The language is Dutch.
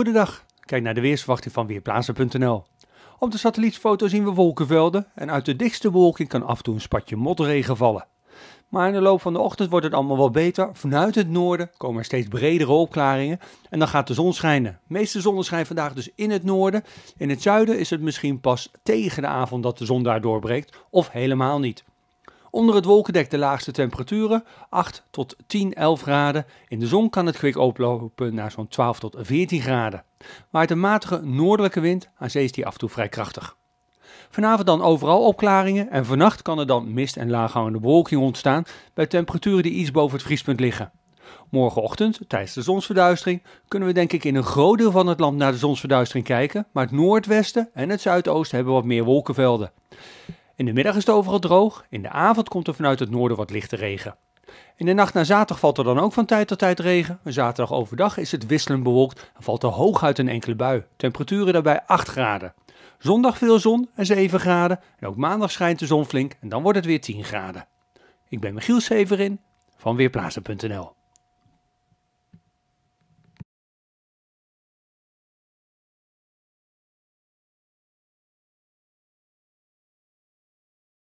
Goedendag, kijk naar de weersverwachting van Weerplaatsen.nl. Op de satellietfoto zien we wolkenvelden en uit de dichtste wolking kan af en toe een spatje motregen vallen. Maar in de loop van de ochtend wordt het allemaal wel beter. Vanuit het noorden komen er steeds bredere opklaringen en dan gaat de zon schijnen. De meeste zonneschijn vandaag dus in het noorden. In het zuiden is het misschien pas tegen de avond dat de zon daar doorbreekt of helemaal niet. Onder het wolkendek de laagste temperaturen, 8 tot 10, 11 graden. In de zon kan het kwik oplopen naar zo'n 12 tot 14 graden. Waait een matige noordelijke wind, aan zee is die af en toe vrij krachtig. Vanavond dan overal opklaringen en vannacht kan er dan mist en laaghangende bewolking ontstaan bij temperaturen die iets boven het vriespunt liggen. Morgenochtend, tijdens de zonsverduistering, kunnen we denk ik in een groot deel van het land naar de zonsverduistering kijken, maar het noordwesten en het zuidoosten hebben wat meer wolkenvelden. In de middag is het overal droog, in de avond komt er vanuit het noorden wat lichte regen. In de nacht naar zaterdag valt er dan ook van tijd tot tijd regen. Zaterdag overdag is het wisselend bewolkt en valt er hooguit een enkele bui. Temperaturen daarbij 8 graden. Zondag veel zon en 7 graden. En ook maandag schijnt de zon flink en dan wordt het weer 10 graden. Ik ben Michiel Severin van Weerplaatsen.nl